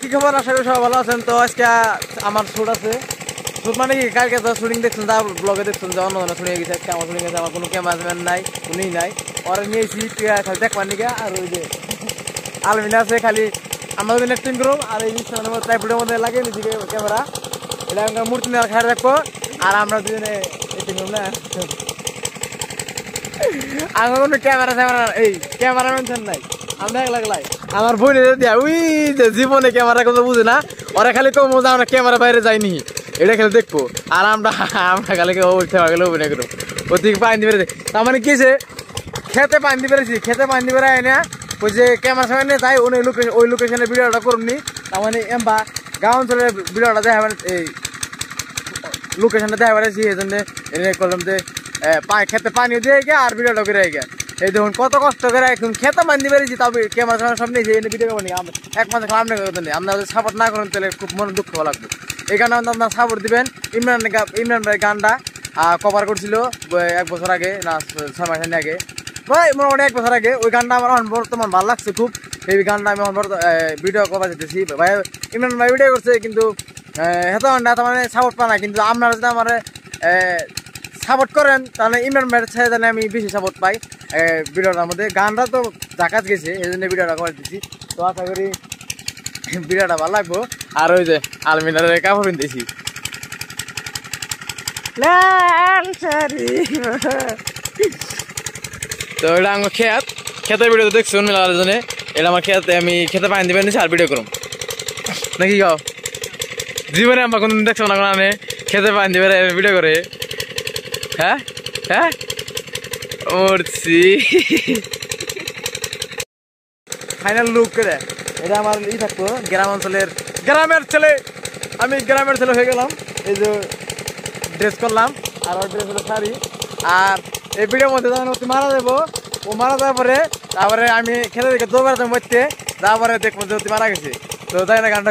কি খবর আশা করি সবাই ভালো আছেন তো আজকে আমার শুট আছে শুট মানে কি কালকে তো শুটিং দেখছেন তার ব্লগে দেখছেন যে অন্য শুনে গেছে আজকে আমার শুটিং গেছে আমার কোনো ক্যামেরাম্যান নাই উনি নাই ওরা নিয়েছি খালি দেখবার নিকে আর ওই যে আলমিনা আছে খালি আমরা যদি নেক্সট করব আর এই ট্রাইপুডের মধ্যে লাগে নিজেকে ক্যামেরা এটা আমরা মূর্তি নেওয়া খেয়াল রাখবো আর আমরা দুজনে এটি না আমার কোনো ক্যামেরা ট্যামেরা এই ক্যামেরাম্যান নাই আমরা এক লাগলাই আমার বোনের দিয়া উই যে জীবনে ক্যামেরা কথা বুঝে না ওরা খালি কম মজা আমরা ক্যামেরা বাইরে যাইনি এটা খেলে দেখবো আর আমরা আমরা খালি খেলা গেলে অভিনয় করবো ওদিক পানি দিবে তার মানে কি যে খেতে পানি দিবে খেতে পানি দিবে এনে ওই যে ক্যামেরা সামনে তাই ওই লোকেশন ওই লোকেশনে ভিডিওটা করুননি তার মানে এমবা গাঁও অঞ্চলের ভিডিওটা দেখা মানে এই লোকেশনটা দেখা বেড়াইছি মানে এই জন্য করলাম যে খেতে পানিও দিয়ে গে আর ভিডিওটা করে গে এই দেখুন কত কষ্ট করে এখন খেতে মান্দি বেরিয়েছি তবে ক্যামেরা সামনে সামনে যে ভিডিও বানি এক মাসে আমনে করতে নেই আপনারা সাপোর্ট না করেন তাহলে খুব মনে দুঃখ লাগবে এই কারণে আপনার সাপোর্ট দিবেন ইমরান ইমরান ভাই গানটা কভার করছিল এক বছর আগে না ছয় মাস আগে প্রায় মোটামুটি এক বছর আগে ওই গানটা আমার বর্তমান ভালো লাগছে খুব এই গানটা আমি আমার ভিডিও কভার যেতেছি ভাই ইমরান ভাই ভিডিও করছে কিন্তু হেতা হেতা মানে সাপোর্ট পা না কিন্তু আপনারা যদি আমার সাপোর্ট করেন তাহলে ইমরান ভাইয়ের ছাড়া তাহলে আমি বেশি সাপোর্ট পাই ভিডিওটার মধ্যে গানটা তো জাকাত গেছে এই জন্য ভিডিওটা করে দিচ্ছি তো আশা করি ভিডিওটা ভালো লাগবো আর ওই যে আলমিনারের কাপড় পিনতেছি তো এটা আমার খেত খেতের ভিডিও দেখছি অন্য এটা আমার খেয়াতে আমি খেতে পানি দিবেন আর ভিডিও করুন নাকি গাও জীবনে আমার কোনদিন দেখছো না খেতে পানি দিবে ভিডিও করে হ্যাঁ হ্যাঁ মরছি ফাইনাল লুক করে এটা আমার ই থাকতো গ্রাম অঞ্চলের গ্রামের ছেলে আমি গ্রামের ছেলে হয়ে গেলাম এই যে ড্রেস করলাম আর ওর ড্রেস হলো শাড়ি আর এই ভিডিওর মধ্যে যখন মারা যাবো ও মারা যাওয়ার পরে তারপরে আমি খেলে দেখে দৌড় যাবো মরতে তারপরে দেখবো যে তুই মারা গেছে তো তাই না গানটা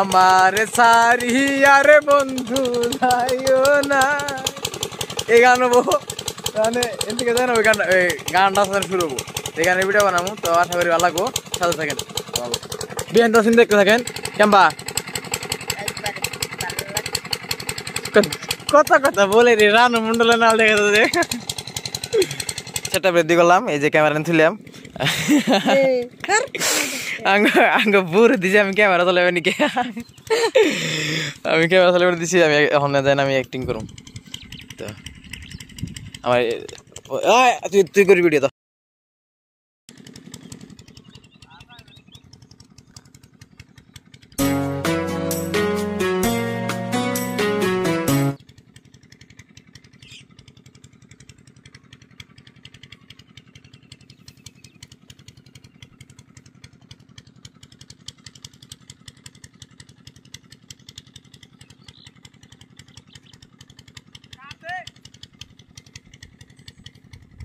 আমার সারি আরে বন্ধু যাইও না এই গান হবো মানে এর থেকে না ওই গান এই গানটা ডান্সার শুরু হবো এই গানের ভিডিও বানাবো তো আশা করি ভালো লাগবো সাথে থাকেন বিয়ান তাসিন দেখতে থাকেন কেমবা কত কথা বলে রে রানু মন্ডলের নাম দেখে যাচ্ছে সেটা বৃদ্ধি করলাম এই যে ক্যামেরা নিলাম আঙ্গ আঙ্গ বুড়ো দিছি আমি ক্যামেরা চলাবে নাকি আমি ক্যামেরা চলাবে দিছি আমি এখন যাই আমি অ্যাক্টিং করুম তো আমার তুই তুই করবি ভিডিও তো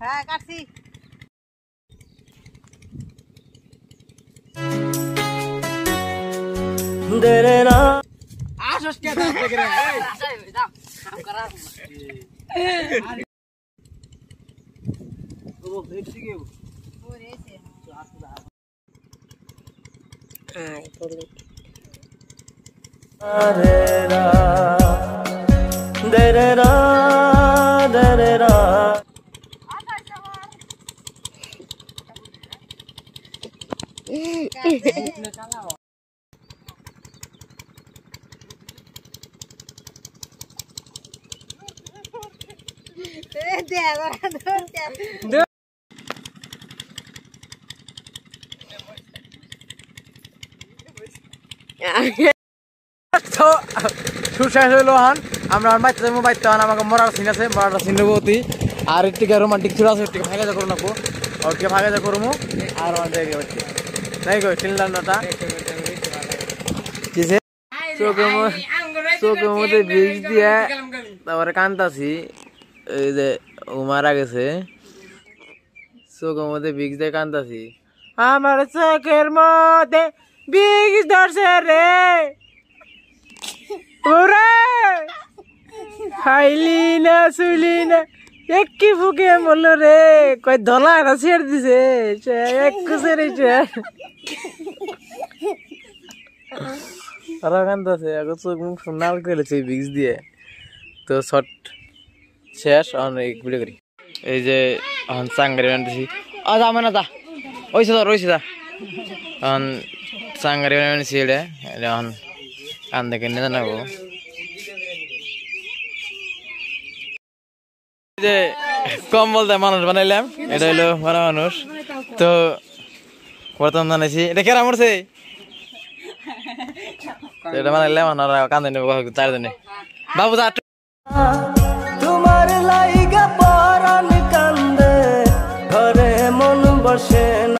হ্যাঁ কাটছি দেরে না আসস কে দাও লেগে রে দাও কাম করা वो भेट सी के वो रे से हां बोले अरे रा আমাকে মরার সিন আছে মরার সিন নেবো আর এর রোমান্টিক ছিল আছে এর ভাগে ভাইলে নাকো ಅವ್ರಿಗೆ ಭಾಗದ ಕುರುಮು ಆರು ಅಂತ ಹೇಗೆ ಬಚ್ಚಿ ನೈಗೋ ಟಿಲ್ಲ ಅನ್ನೋಟ চোখের মধ্যে বীজ দিয়ে তারপরে কান্তাছি এই যে ও মারা গেছে চোখের মধ্যে বীজ দিয়ে কান্তাছি আমার চোখের মধ্যে বীজ ধরছে রে ওরে খাইলি না শুলি না একই ফুকে বলল রে কই ধলা এটা ছেড়ে দিছে এক কুসের আছে কান্দাছে আগে চোখ মুখ নাল করেছে বিক্স দিয়ে তো শর্ট শেষ অনেক ভিডিও করি এই যে এখন চাঙ্গারি বানিয়েছি আ যাবে না তা ওইসে ধর ওইসে দা এখন চাঙ্গারি বানিয়েছি এটা এখন দেখে কিনে জানাবো যে কম্বল দেয় মানুষ বানাইলাম এটা হলো মারা মানুষ তো প্রথম বানাইছি এটা কেরা মরছে এটা বানাইলাম আর কান্দে নেবো চারজনে বাবু